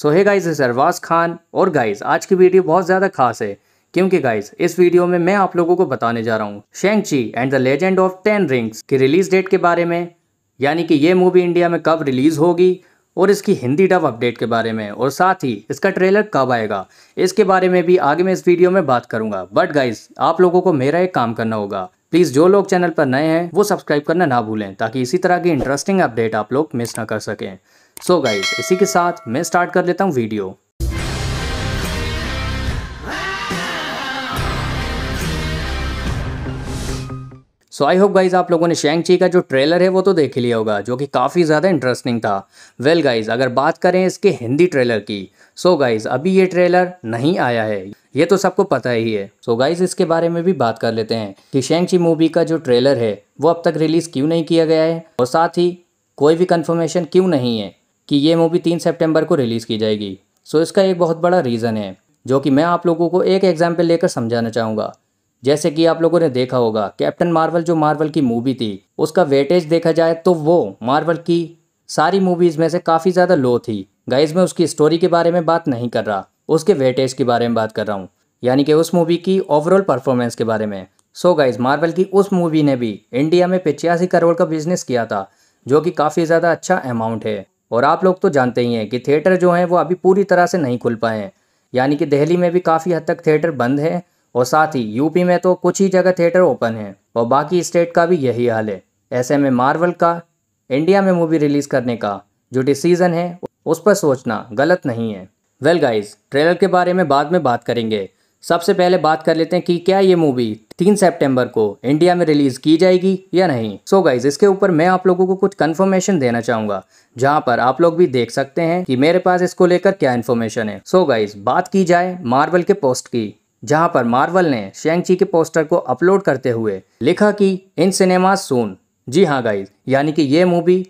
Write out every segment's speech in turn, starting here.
सो है गाइज अरवाज खान और गाइज आज की वीडियो बहुत ज़्यादा खास है क्योंकि गाइज इस वीडियो में मैं आप लोगों को बताने जा रहा हूँ Shang Chi and the legend of ten rings की रिलीज डेट के बारे में यानी कि ये मूवी इंडिया में कब रिलीज़ होगी और इसकी हिंदी डब अपडेट के बारे में और साथ ही इसका ट्रेलर कब आएगा इसके बारे में भी आगे मैं इस वीडियो में बात करूंगा बट गाइज आप लोगों को मेरा एक काम करना होगा प्लीज़ जो लोग चैनल पर नए हैं वो सब्सक्राइब करना ना भूलें ताकि इसी तरह की इंटरेस्टिंग अपडेट आप लोग मिस ना कर सकें सो so गाइज इसी के साथ मैं स्टार्ट कर लेता हूँ video so I hope guys आप लोगों ने शेंग ची का जो ट्रेलर है वो तो देख लिया होगा जो कि काफ़ी ज़्यादा इंटरेस्टिंग था वेल well गाइज अगर बात करें इसके हिंदी ट्रेलर की सो so गाइज अभी ये ट्रेलर नहीं आया है ये तो सबको पता ही है सो so गाइज इसके बारे में भी बात कर लेते हैं कि शेंगची मूवी का जो ट्रेलर है वो अब तक रिलीज़ क्यों नहीं किया गया है और साथ ही कोई भी कन्फर्मेशन क्यों नहीं है कि ये मूवी तीन सेप्टेम्बर को रिलीज़ की जाएगी सो so इसका एक बहुत बड़ा रीज़न है जो कि मैं आप लोगों को एक एग्जाम्पल लेकर समझाना चाहूँगा जैसे कि आप लोगों ने देखा होगा कैप्टन मार्वल जो मार्वल की मूवी थी उसका वेटेज देखा जाए तो वो मार्वल की सारी मूवीज़ में से काफ़ी ज़्यादा लो थी गाइज मैं उसकी स्टोरी के बारे में बात नहीं कर रहा उसके वेटेज के बारे में बात कर रहा हूँ यानी कि उस मूवी की ओवरऑल परफॉर्मेंस के बारे में सो गाइज मार्वल की उस मूवी ने भी इंडिया में पिचासी करोड़ का बिजनेस किया था जो कि काफ़ी ज़्यादा अच्छा अमाउंट है और आप लोग तो जानते ही हैं कि थिएटर जो हैं वो अभी पूरी तरह से नहीं खुल पाए हैं यानी कि दिल्ली में भी काफ़ी हद तक थिएटर बंद है और साथ ही यूपी में तो कुछ ही जगह थिएटर ओपन है और बाकी स्टेट का भी यही हाल है ऐसे में मार्वल का इंडिया में मूवी रिलीज़ करने का जो डिसीज़न है उस पर सोचना गलत नहीं है वेल गाइज ट्रेलर के बारे में बाद में बात करेंगे सबसे पहले बात कर लेते हैं कि क्या ये मूवी तीन सितंबर को इंडिया में रिलीज की जाएगी या नहीं सो so गाइज इसके ऊपर मैं आप लोगों को कुछ कंफर्मेशन देना चाहूंगा जहां पर आप लोग भी देख सकते हैं कि मेरे पास इसको लेकर क्या इन्फॉर्मेशन है सो so गाइज बात की जाए मार्वल के पोस्ट की जहां पर मार्वल ने शेंगची के पोस्टर को अपलोड करते हुए लिखा कि इन सिनेमा सोन जी हाँ गाइज यानी कि ये मूवी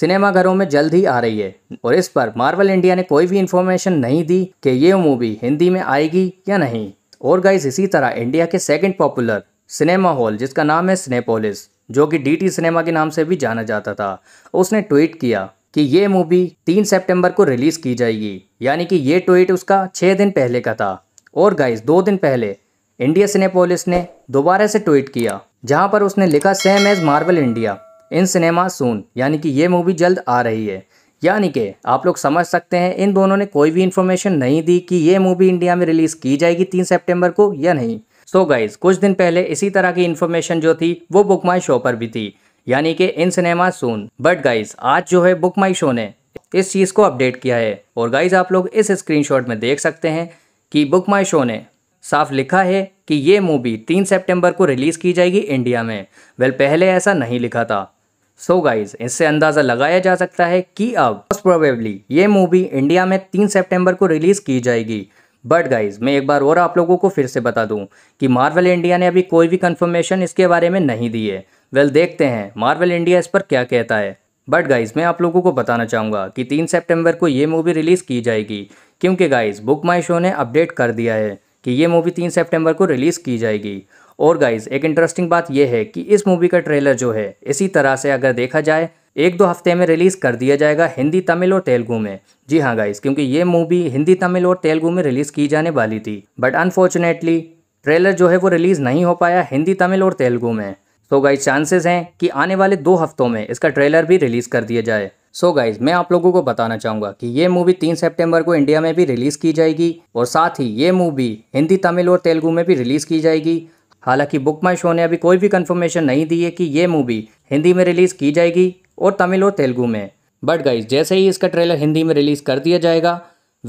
सिनेमाघरों में जल्द ही आ रही है और इस पर मार्वल इंडिया ने कोई भी इन्फॉर्मेशन नहीं दी कि ये मूवी हिंदी में आएगी या नहीं और गाइज इसी तरह इंडिया के सेकंड पॉपुलर सिनेमा हॉल जिसका नाम है सिनेपोलिस जो कि डीटी सिनेमा के नाम से भी जाना जाता था उसने ट्वीट किया कि ये मूवी तीन सितंबर को रिलीज़ की जाएगी यानी कि ये ट्वीट उसका छः दिन पहले का था और गाइज दो दिन पहले इंडिया सिनेपोलिस ने दोबारा से ट्वीट किया जहाँ पर उसने लिखा same as Marvel India in cinema soon यानी कि ये मूवी जल्द आ रही है यानी कि आप लोग समझ सकते हैं इन दोनों ने कोई भी इन्फॉर्मेशन नहीं दी कि ये मूवी इंडिया में रिलीज़ की जाएगी तीन सेप्टेम्बर को या नहीं सो so गाइज कुछ दिन पहले इसी तरह की इन्फॉर्मेशन जो थी वो बुक माई शो पर भी थी यानी कि in cinema soon but guys आज जो है बुक माई शो ने इस चीज़ को अपडेट किया है और गाइज आप लोग इस स्क्रीनशॉट में देख सकते हैं कि बुक माई शो ने साफ लिखा है कि ये मूवी तीन सितंबर को रिलीज़ की जाएगी इंडिया में वेल पहले ऐसा नहीं लिखा था सो so गाइज इससे अंदाज़ा लगाया जा सकता है कि अब प्रोबेबली ये मूवी इंडिया में तीन सितंबर को रिलीज़ की जाएगी बट गाइज मैं एक बार और आप लोगों को फिर से बता दूं कि मार्वल इंडिया ने अभी कोई भी कंफर्मेशन इसके बारे में नहीं दी है वेल well, देखते हैं मार्वल इंडिया इस पर क्या कहता है बट गाइज मैं आप लोगों को बताना चाहूँगा कि तीन सेप्टेम्बर को ये मूवी रिलीज़ की जाएगी क्योंकि गाइज बुक माई शो ने अपडेट कर दिया है कि ये मूवी तीन सेप्टेम्बर को रिलीज़ की जाएगी और गाइज एक इंटरेस्टिंग बात यह है कि इस मूवी का ट्रेलर जो है इसी तरह से अगर देखा जाए एक दो हफ्ते में रिलीज़ कर दिया जाएगा हिंदी तमिल और तेलुगू में जी हाँ गाइज क्योंकि ये मूवी हिंदी तमिल और तेलुगू में रिलीज़ की जाने वाली थी बट अनफॉर्चुनेटली ट्रेलर जो है वो रिलीज़ नहीं हो पाया हिंदी तमिल और तेलुगू में सो गाइज चांसेस हैं कि आने वाले दो हफ्तों में इसका ट्रेलर भी रिलीज़ कर दिया जाए सो so गाइज मैं आप लोगों को बताना चाहूंगा कि ये मूवी तीन सितंबर को इंडिया में भी रिलीज़ की जाएगी और साथ ही ये मूवी हिंदी तमिल और तेलुगू में भी रिलीज़ की जाएगी हालांकि बुक माई शो ने अभी कोई भी कंफर्मेशन नहीं दी है कि ये मूवी हिंदी में रिलीज़ की जाएगी और तमिल और तेलुगू में बट गाइज जैसे ही इसका ट्रेलर हिंदी में रिलीज़ कर दिया जाएगा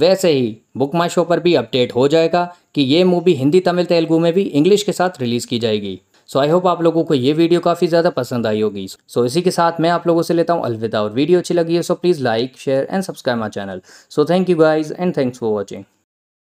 वैसे ही बुक माई शो पर भी अपडेट हो जाएगा कि ये मूवी हिंदी तमिल तेलुगू में भी इंग्लिश के साथ रिलीज़ की जाएगी सो आई होप आप लोगों को ये वीडियो काफ़ी ज़्यादा पसंद आई होगी सो so, इसी के साथ मैं आप लोगों से लेता हूँ अलविदा और वीडियो अच्छी लगी है so please like share and subscribe my channel so thank you guys and thanks for watching